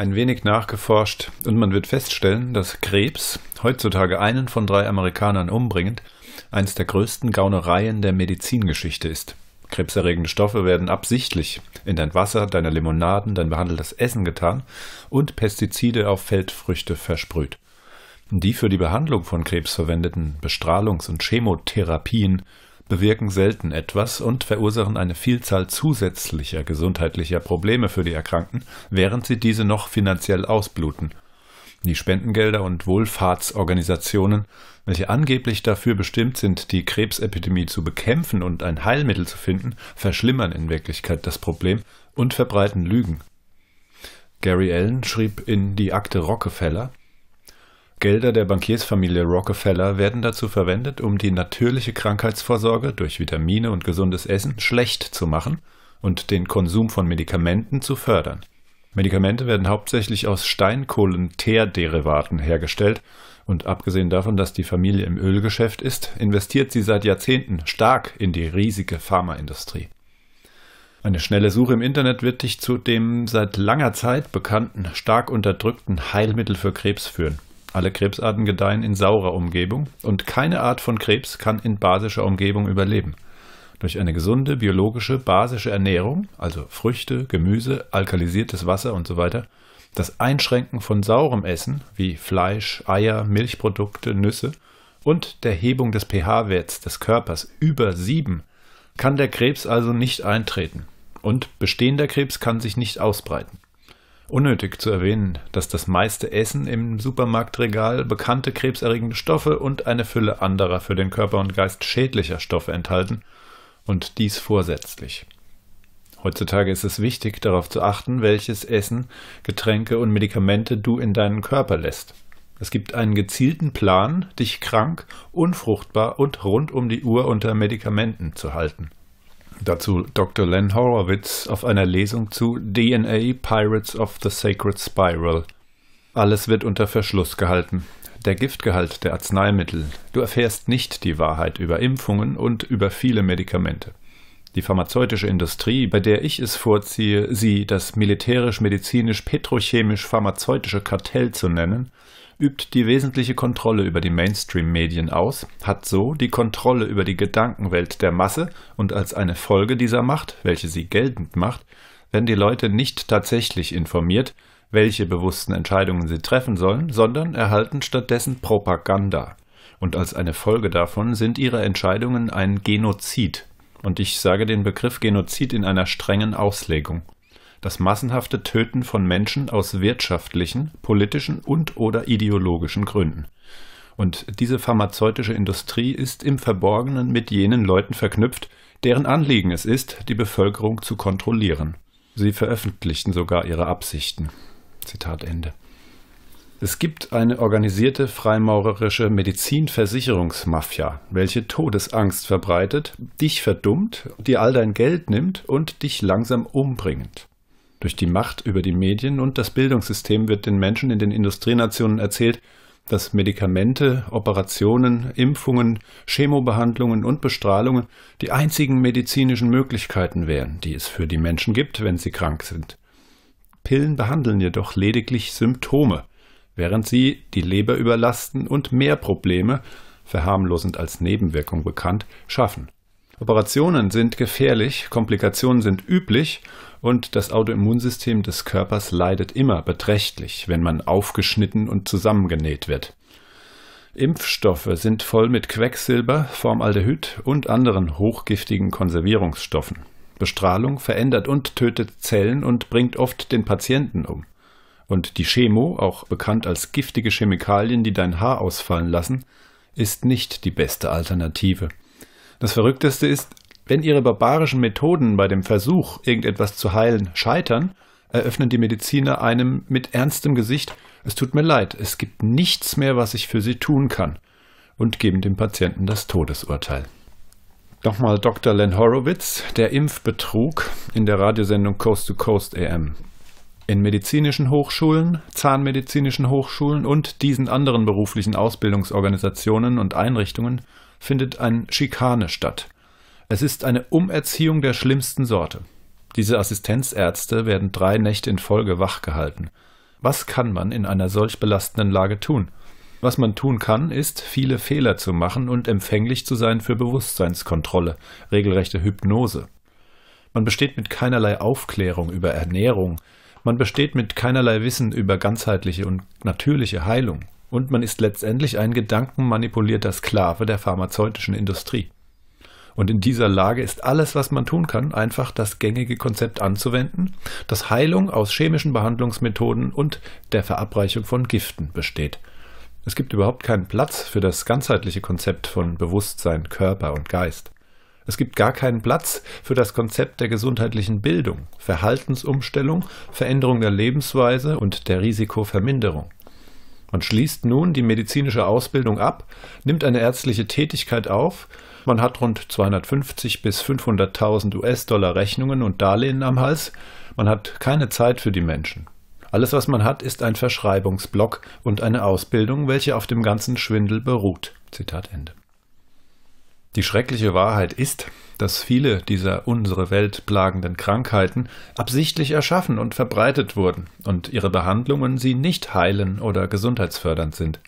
ein wenig nachgeforscht und man wird feststellen, dass Krebs, heutzutage einen von drei Amerikanern umbringend, eines der größten Gaunereien der Medizingeschichte ist. Krebserregende Stoffe werden absichtlich in dein Wasser, deine Limonaden, dein behandeltes Essen getan und Pestizide auf Feldfrüchte versprüht. Die für die Behandlung von Krebs verwendeten Bestrahlungs- und Chemotherapien bewirken selten etwas und verursachen eine Vielzahl zusätzlicher gesundheitlicher Probleme für die Erkrankten, während sie diese noch finanziell ausbluten. Die Spendengelder und Wohlfahrtsorganisationen, welche angeblich dafür bestimmt sind, die Krebsepidemie zu bekämpfen und ein Heilmittel zu finden, verschlimmern in Wirklichkeit das Problem und verbreiten Lügen. Gary Allen schrieb in Die Akte Rockefeller Gelder der Bankiersfamilie Rockefeller werden dazu verwendet, um die natürliche Krankheitsvorsorge durch Vitamine und gesundes Essen schlecht zu machen und den Konsum von Medikamenten zu fördern. Medikamente werden hauptsächlich aus Steinkohlenteerderivaten hergestellt und abgesehen davon, dass die Familie im Ölgeschäft ist, investiert sie seit Jahrzehnten stark in die riesige Pharmaindustrie. Eine schnelle Suche im Internet wird dich zu dem seit langer Zeit bekannten, stark unterdrückten Heilmittel für Krebs führen. Alle Krebsarten gedeihen in saurer Umgebung und keine Art von Krebs kann in basischer Umgebung überleben. Durch eine gesunde biologische basische Ernährung, also Früchte, Gemüse, alkalisiertes Wasser und so weiter, das Einschränken von saurem Essen wie Fleisch, Eier, Milchprodukte, Nüsse und der Hebung des pH-Werts des Körpers über 7 kann der Krebs also nicht eintreten und bestehender Krebs kann sich nicht ausbreiten. Unnötig zu erwähnen, dass das meiste Essen im Supermarktregal bekannte krebserregende Stoffe und eine Fülle anderer für den Körper und Geist schädlicher Stoffe enthalten und dies vorsätzlich. Heutzutage ist es wichtig, darauf zu achten, welches Essen, Getränke und Medikamente du in deinen Körper lässt. Es gibt einen gezielten Plan, dich krank, unfruchtbar und rund um die Uhr unter Medikamenten zu halten. Dazu Dr. Len Horowitz auf einer Lesung zu DNA Pirates of the Sacred Spiral. Alles wird unter Verschluss gehalten. Der Giftgehalt der Arzneimittel. Du erfährst nicht die Wahrheit über Impfungen und über viele Medikamente. Die pharmazeutische Industrie, bei der ich es vorziehe, sie das militärisch-medizinisch-petrochemisch-pharmazeutische Kartell zu nennen, übt die wesentliche Kontrolle über die Mainstream-Medien aus, hat so die Kontrolle über die Gedankenwelt der Masse und als eine Folge dieser Macht, welche sie geltend macht, werden die Leute nicht tatsächlich informiert, welche bewussten Entscheidungen sie treffen sollen, sondern erhalten stattdessen Propaganda. Und als eine Folge davon sind ihre Entscheidungen ein Genozid. Und ich sage den Begriff Genozid in einer strengen Auslegung das massenhafte Töten von Menschen aus wirtschaftlichen, politischen und/oder ideologischen Gründen. Und diese pharmazeutische Industrie ist im Verborgenen mit jenen Leuten verknüpft, deren Anliegen es ist, die Bevölkerung zu kontrollieren. Sie veröffentlichten sogar ihre Absichten. Zitat Ende. Es gibt eine organisierte freimaurerische Medizinversicherungsmafia, welche Todesangst verbreitet, dich verdummt, dir all dein Geld nimmt und dich langsam umbringt. Durch die Macht über die Medien und das Bildungssystem wird den Menschen in den Industrienationen erzählt, dass Medikamente, Operationen, Impfungen, Chemobehandlungen und Bestrahlungen die einzigen medizinischen Möglichkeiten wären, die es für die Menschen gibt, wenn sie krank sind. Pillen behandeln jedoch lediglich Symptome, während sie die Leber überlasten und mehr Probleme, verharmlosend als Nebenwirkung bekannt, schaffen. Operationen sind gefährlich, Komplikationen sind üblich und das Autoimmunsystem des Körpers leidet immer beträchtlich, wenn man aufgeschnitten und zusammengenäht wird. Impfstoffe sind voll mit Quecksilber, Formaldehyd und anderen hochgiftigen Konservierungsstoffen. Bestrahlung verändert und tötet Zellen und bringt oft den Patienten um. Und die Chemo, auch bekannt als giftige Chemikalien, die dein Haar ausfallen lassen, ist nicht die beste Alternative. Das Verrückteste ist, wenn ihre barbarischen Methoden bei dem Versuch, irgendetwas zu heilen, scheitern, eröffnen die Mediziner einem mit ernstem Gesicht, es tut mir leid, es gibt nichts mehr, was ich für Sie tun kann, und geben dem Patienten das Todesurteil. Nochmal Dr. Len Horowitz, der Impfbetrug in der Radiosendung Coast to Coast AM. In medizinischen Hochschulen, zahnmedizinischen Hochschulen und diesen anderen beruflichen Ausbildungsorganisationen und Einrichtungen findet eine Schikane statt. Es ist eine Umerziehung der schlimmsten Sorte. Diese Assistenzärzte werden drei Nächte in Folge wachgehalten. Was kann man in einer solch belastenden Lage tun? Was man tun kann, ist, viele Fehler zu machen und empfänglich zu sein für Bewusstseinskontrolle, regelrechte Hypnose. Man besteht mit keinerlei Aufklärung über Ernährung, man besteht mit keinerlei Wissen über ganzheitliche und natürliche Heilung und man ist letztendlich ein gedankenmanipulierter Sklave der pharmazeutischen Industrie. Und in dieser Lage ist alles, was man tun kann, einfach das gängige Konzept anzuwenden, dass Heilung aus chemischen Behandlungsmethoden und der Verabreichung von Giften besteht. Es gibt überhaupt keinen Platz für das ganzheitliche Konzept von Bewusstsein, Körper und Geist. Es gibt gar keinen Platz für das Konzept der gesundheitlichen Bildung, Verhaltensumstellung, Veränderung der Lebensweise und der Risikoverminderung. Man schließt nun die medizinische Ausbildung ab, nimmt eine ärztliche Tätigkeit auf, man hat rund 250 bis 500.000 US-Dollar Rechnungen und Darlehen am Hals, man hat keine Zeit für die Menschen. Alles, was man hat, ist ein Verschreibungsblock und eine Ausbildung, welche auf dem ganzen Schwindel beruht. Zitat Ende. Die schreckliche Wahrheit ist, dass viele dieser unsere Welt plagenden Krankheiten absichtlich erschaffen und verbreitet wurden und ihre Behandlungen sie nicht heilen oder gesundheitsfördernd sind.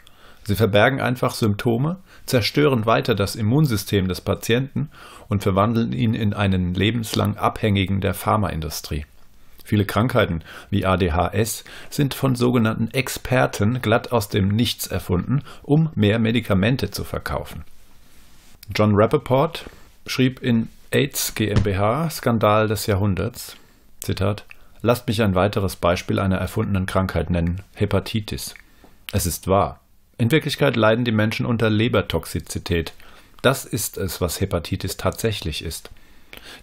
Sie verbergen einfach Symptome, zerstören weiter das Immunsystem des Patienten und verwandeln ihn in einen lebenslang Abhängigen der Pharmaindustrie. Viele Krankheiten wie ADHS sind von sogenannten Experten glatt aus dem Nichts erfunden, um mehr Medikamente zu verkaufen. John Rappaport schrieb in AIDS GmbH Skandal des Jahrhunderts, Zitat, Lasst mich ein weiteres Beispiel einer erfundenen Krankheit nennen, Hepatitis. Es ist wahr. In Wirklichkeit leiden die Menschen unter Lebertoxizität. Das ist es, was Hepatitis tatsächlich ist.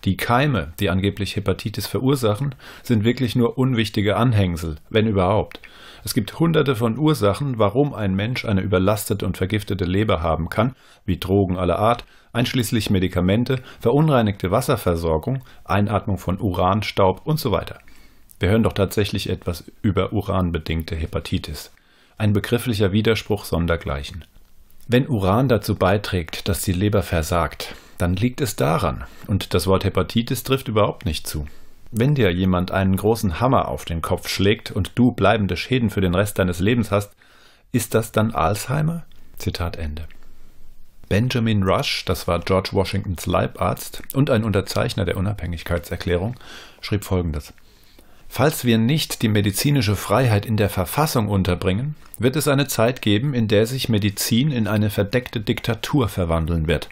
Die Keime, die angeblich Hepatitis verursachen, sind wirklich nur unwichtige Anhängsel, wenn überhaupt. Es gibt hunderte von Ursachen, warum ein Mensch eine überlastete und vergiftete Leber haben kann, wie Drogen aller Art, einschließlich Medikamente, verunreinigte Wasserversorgung, Einatmung von Uranstaub und so weiter. Wir hören doch tatsächlich etwas über uranbedingte Hepatitis. Ein begrifflicher Widerspruch sondergleichen. Wenn Uran dazu beiträgt, dass die Leber versagt, dann liegt es daran, und das Wort Hepatitis trifft überhaupt nicht zu. Wenn dir jemand einen großen Hammer auf den Kopf schlägt und du bleibende Schäden für den Rest deines Lebens hast, ist das dann Alzheimer? Zitat Ende. Benjamin Rush, das war George Washingtons Leibarzt und ein Unterzeichner der Unabhängigkeitserklärung, schrieb folgendes. Falls wir nicht die medizinische Freiheit in der Verfassung unterbringen, wird es eine Zeit geben, in der sich Medizin in eine verdeckte Diktatur verwandeln wird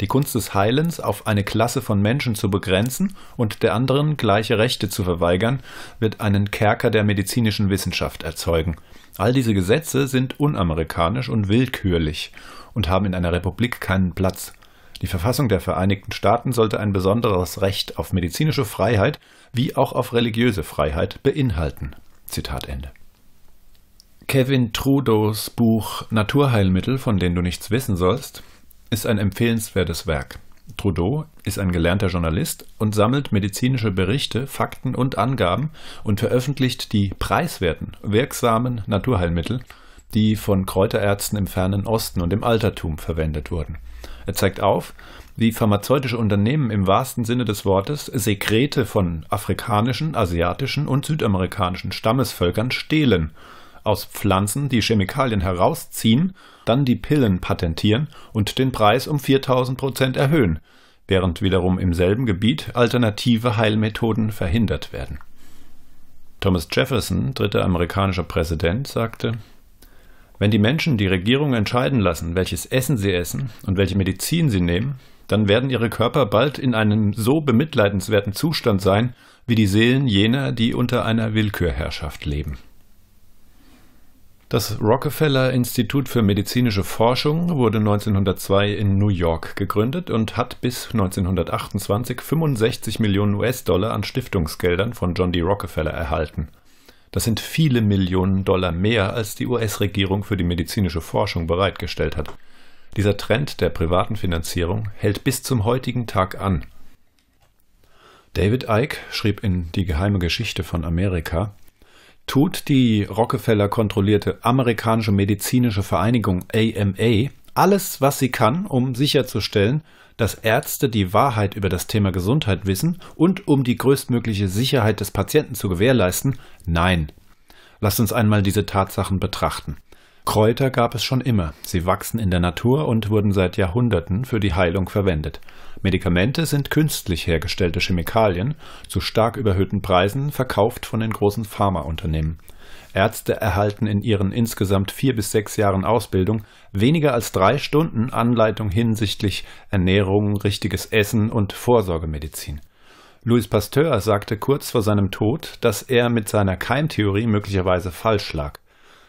die Kunst des Heilens auf eine Klasse von Menschen zu begrenzen und der anderen gleiche Rechte zu verweigern, wird einen Kerker der medizinischen Wissenschaft erzeugen. All diese Gesetze sind unamerikanisch und willkürlich und haben in einer Republik keinen Platz. Die Verfassung der Vereinigten Staaten sollte ein besonderes Recht auf medizinische Freiheit wie auch auf religiöse Freiheit beinhalten. Zitat Ende. Kevin Trudeaus Buch Naturheilmittel, von denen du nichts wissen sollst, ist ein empfehlenswertes Werk. Trudeau ist ein gelernter Journalist und sammelt medizinische Berichte, Fakten und Angaben und veröffentlicht die preiswerten, wirksamen Naturheilmittel, die von Kräuterärzten im fernen Osten und im Altertum verwendet wurden. Er zeigt auf, wie pharmazeutische Unternehmen im wahrsten Sinne des Wortes Sekrete von afrikanischen, asiatischen und südamerikanischen Stammesvölkern stehlen aus Pflanzen die Chemikalien herausziehen, dann die Pillen patentieren und den Preis um 4000 Prozent erhöhen, während wiederum im selben Gebiet alternative Heilmethoden verhindert werden. Thomas Jefferson, dritter amerikanischer Präsident, sagte, wenn die Menschen die Regierung entscheiden lassen, welches Essen sie essen und welche Medizin sie nehmen, dann werden ihre Körper bald in einem so bemitleidenswerten Zustand sein, wie die Seelen jener, die unter einer Willkürherrschaft leben. Das Rockefeller Institut für medizinische Forschung wurde 1902 in New York gegründet und hat bis 1928 65 Millionen US-Dollar an Stiftungsgeldern von John D. Rockefeller erhalten. Das sind viele Millionen Dollar mehr, als die US-Regierung für die medizinische Forschung bereitgestellt hat. Dieser Trend der privaten Finanzierung hält bis zum heutigen Tag an. David Icke schrieb in Die geheime Geschichte von Amerika, tut die Rockefeller kontrollierte amerikanische medizinische Vereinigung AMA alles, was sie kann, um sicherzustellen, dass Ärzte die Wahrheit über das Thema Gesundheit wissen und um die größtmögliche Sicherheit des Patienten zu gewährleisten? Nein. Lasst uns einmal diese Tatsachen betrachten. Kräuter gab es schon immer. Sie wachsen in der Natur und wurden seit Jahrhunderten für die Heilung verwendet. Medikamente sind künstlich hergestellte Chemikalien zu stark überhöhten Preisen, verkauft von den großen Pharmaunternehmen. Ärzte erhalten in ihren insgesamt vier bis sechs Jahren Ausbildung weniger als drei Stunden Anleitung hinsichtlich Ernährung, richtiges Essen und Vorsorgemedizin. Louis Pasteur sagte kurz vor seinem Tod, dass er mit seiner Keimtheorie möglicherweise falsch lag.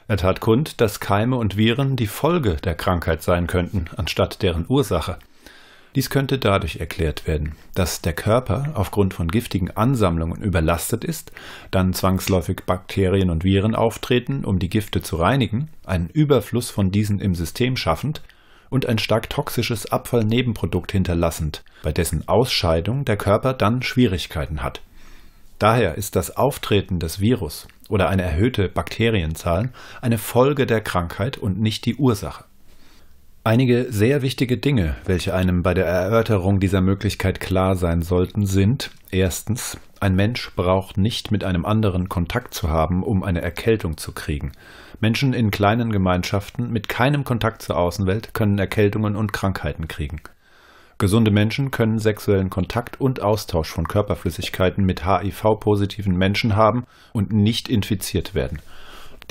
Er tat kund, dass Keime und Viren die Folge der Krankheit sein könnten, anstatt deren Ursache. Dies könnte dadurch erklärt werden, dass der Körper aufgrund von giftigen Ansammlungen überlastet ist, dann zwangsläufig Bakterien und Viren auftreten, um die Gifte zu reinigen, einen Überfluss von diesen im System schaffend und ein stark toxisches Abfallnebenprodukt hinterlassend, bei dessen Ausscheidung der Körper dann Schwierigkeiten hat. Daher ist das Auftreten des Virus oder eine erhöhte Bakterienzahl eine Folge der Krankheit und nicht die Ursache. Einige sehr wichtige Dinge, welche einem bei der Erörterung dieser Möglichkeit klar sein sollten, sind erstens, ein Mensch braucht nicht mit einem anderen Kontakt zu haben, um eine Erkältung zu kriegen. Menschen in kleinen Gemeinschaften mit keinem Kontakt zur Außenwelt können Erkältungen und Krankheiten kriegen. Gesunde Menschen können sexuellen Kontakt und Austausch von Körperflüssigkeiten mit HIV-positiven Menschen haben und nicht infiziert werden.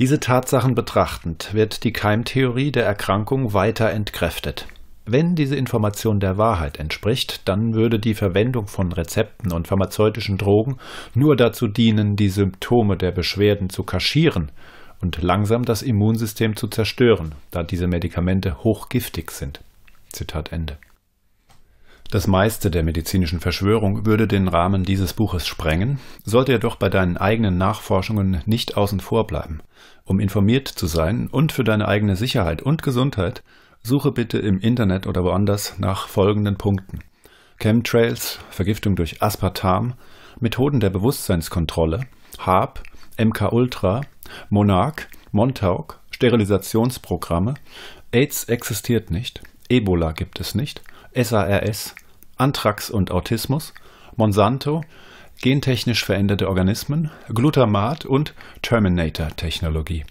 Diese Tatsachen betrachtend wird die Keimtheorie der Erkrankung weiter entkräftet. Wenn diese Information der Wahrheit entspricht, dann würde die Verwendung von Rezepten und pharmazeutischen Drogen nur dazu dienen, die Symptome der Beschwerden zu kaschieren und langsam das Immunsystem zu zerstören, da diese Medikamente hochgiftig sind. Zitat Ende. Das meiste der medizinischen Verschwörung würde den Rahmen dieses Buches sprengen, sollte jedoch bei deinen eigenen Nachforschungen nicht außen vor bleiben. Um informiert zu sein und für deine eigene Sicherheit und Gesundheit, suche bitte im Internet oder woanders nach folgenden Punkten. Chemtrails, Vergiftung durch Aspartam, Methoden der Bewusstseinskontrolle, HAB, MK Ultra, Monarch, Montauk, Sterilisationsprogramme, AIDS existiert nicht, Ebola gibt es nicht, SARS, Anthrax und Autismus, Monsanto, gentechnisch veränderte Organismen, Glutamat und Terminator-Technologie.